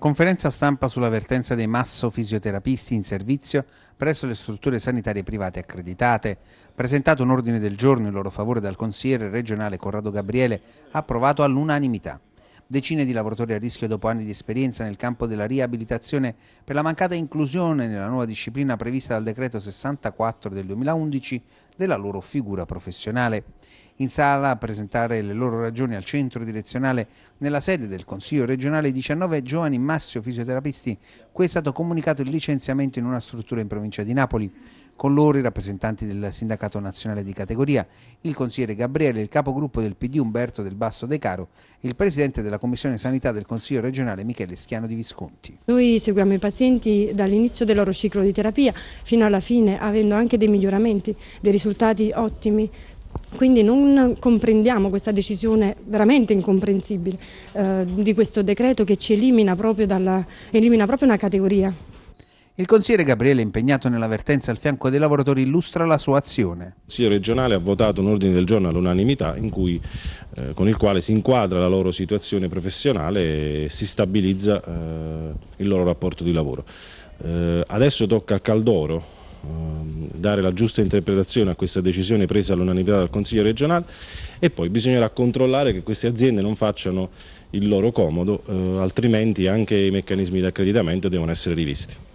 Conferenza stampa sulla vertenza dei massofisioterapisti in servizio presso le strutture sanitarie private accreditate. Presentato un ordine del giorno in loro favore dal consigliere regionale Corrado Gabriele, approvato all'unanimità. Decine di lavoratori a rischio dopo anni di esperienza nel campo della riabilitazione per la mancata inclusione nella nuova disciplina prevista dal decreto 64 del 2011 della loro figura professionale in sala a presentare le loro ragioni al centro direzionale nella sede del Consiglio regionale 19 giovani Massio fisioterapisti, cui è stato comunicato il licenziamento in una struttura in provincia di Napoli. Con loro i rappresentanti del sindacato nazionale di categoria, il consigliere Gabriele, il capogruppo del PD Umberto del Basso De Caro il presidente della Commissione Sanità del Consiglio regionale Michele Schiano di Visconti. Noi seguiamo i pazienti dall'inizio del loro ciclo di terapia fino alla fine, avendo anche dei miglioramenti, dei risultati ottimi quindi non comprendiamo questa decisione veramente incomprensibile eh, di questo decreto che ci elimina proprio, dalla, elimina proprio una categoria. Il consigliere Gabriele, impegnato nell'avvertenza al fianco dei lavoratori, illustra la sua azione. Il Consiglio regionale ha votato un ordine del giorno all'unanimità eh, con il quale si inquadra la loro situazione professionale e si stabilizza eh, il loro rapporto di lavoro. Eh, adesso tocca a Caldoro dare la giusta interpretazione a questa decisione presa all'unanimità dal Consiglio regionale e poi bisognerà controllare che queste aziende non facciano il loro comodo, eh, altrimenti anche i meccanismi di accreditamento devono essere rivisti.